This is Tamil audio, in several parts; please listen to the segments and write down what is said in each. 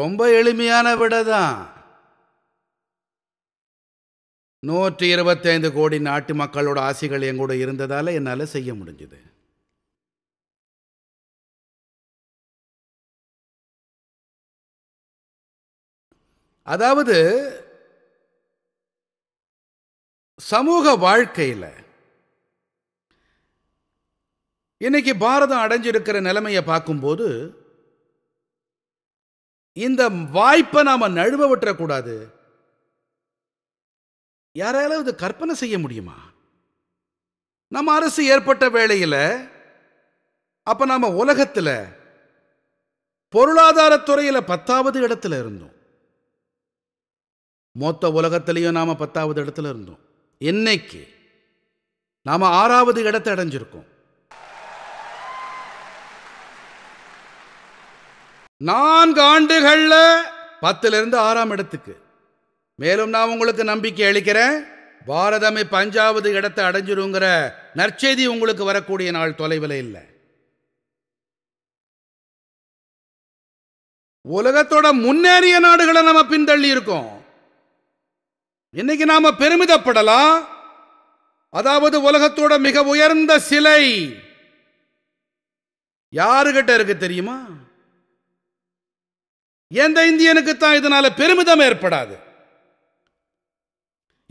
ரொம்ப எளிமையான விட தான் நூற்றி இருபத்தைந்து கோடி நாட்டு மக்களோட ஆசைகள் எங்கூட இருந்ததால் என்னால் செய்ய முடிஞ்சுது அதாவது சமூக வாழ்க்கையில் இன்னைக்கு பாரதம் அடைஞ்சிருக்கிற நிலைமையை பார்க்கும்போது இந்த வாய்ப்பை நாம் நழுவ விட்டுறக்கூடாது யாராலாவது கற்பனை செய்ய முடியுமா நம்ம அரசு ஏற்பட்ட வேளையில் அப்போ நாம் உலகத்தில் பொருளாதாரத்துறையில் பத்தாவது இடத்துல இருந்தோம் மொத்த உலகத்திலையும் நாம் பத்தாவது இடத்துல இருந்தோம் இன்னைக்கு நாம் ஆறாவது இடத்தை அடைஞ்சிருக்கோம் நான்கு ஆண்டுகளில் பத்திலிருந்து ஆறாம் இடத்துக்கு மேலும் நான் உங்களுக்கு நம்பிக்கை அளிக்கிறேன் பாரதம் பஞ்சாவது இடத்தை அடைஞ்சிருங்கிற நற்செய்தி உங்களுக்கு வரக்கூடிய நாள் தொலைவில் இல்லை உலகத்தோட முன்னேறிய நாடுகளை நம்ம பின்தள்ளி இருக்கோம் இன்னைக்கு நாம பெருமிதப்படலாம் அதாவது உலகத்தோட மிக உயர்ந்த சிலை யாருகிட்ட இருக்கு தெரியுமா எந்த இந்தியனுக்கு தான் இதனால பெருமிதம் ஏற்படாது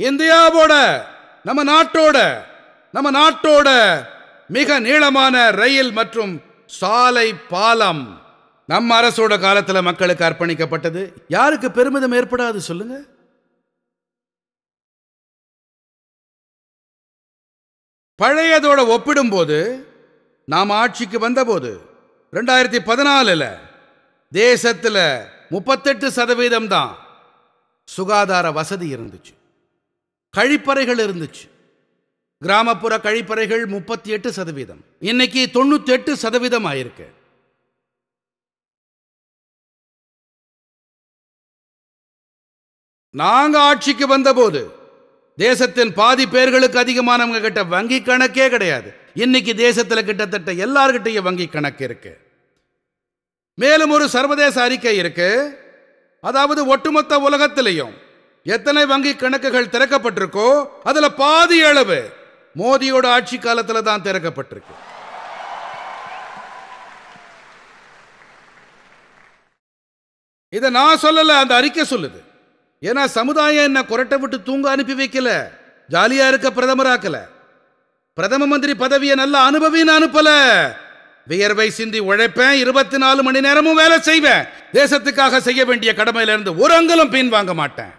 இந்தியாவோட நம்ம நாட்டோட நம்ம நாட்டோட மிக நீளமான ரயில் மற்றும் சாலை பாலம் நம்ம அரசோட காலத்தில் மக்களுக்கு அர்ப்பணிக்கப்பட்டது யாருக்கு பெருமிதம் ஏற்படாது சொல்லுங்க பழையதோட ஒப்பிடும்போது நாம் ஆட்சிக்கு வந்தபோது ரெண்டாயிரத்தி பதினாலில் தேசத்தில் முப்பத்தெட்டு சதவீதம் தான் சுகாதார வசதி இருந்துச்சு கழிப்பறைகள் இருந்துச்சு கிராமப்புற கழிப்பறைகள் முப்பத்தி எட்டு சதவீதம் இன்னைக்கு தொண்ணூத்தி எட்டு சதவீதம் ஆயிருக்கு நாங்க ஆட்சிக்கு வந்தபோது தேசத்தின் பாதி பேர்களுக்கு அதிகமானவங்க கிட்ட வங்கி கணக்கே கிடையாது இன்னைக்கு தேசத்தில் கிட்டத்தட்ட எல்லார்கிட்டையும் வங்கி கணக்கு இருக்குது மேலும் ஒரு சர்வதேச அறிக்கை இருக்கு அதாவது ஒட்டுமொத்த உலகத்திலையும் எத்தனை வங்கி கணக்குகள் திறக்கப்பட்டிருக்கோ அதுல பாதி அளவு மோதியோட ஆட்சி காலத்தில் தான் திறக்கப்பட்டிருக்கு இதை நான் சொல்லல அந்த அறிக்கை சொல்லுது ஏன்னா சமுதாயம் என்ன குரட்டை விட்டு தூங்க அனுப்பி வைக்கல ஜாலியா இருக்க பிரதமராக்கல பிரதம மந்திரி பதவியை நல்லா அனுபவின்னு அனுப்பல வியர்வை சிந்தி உழைப்பேன் இருபத்தி நாலு மணி நேரமும் வேலை செய்வேன் தேசத்துக்காக செய்ய வேண்டிய கடமையிலிருந்து ஒரு அங்கலும் பின் வாங்க மாட்டேன்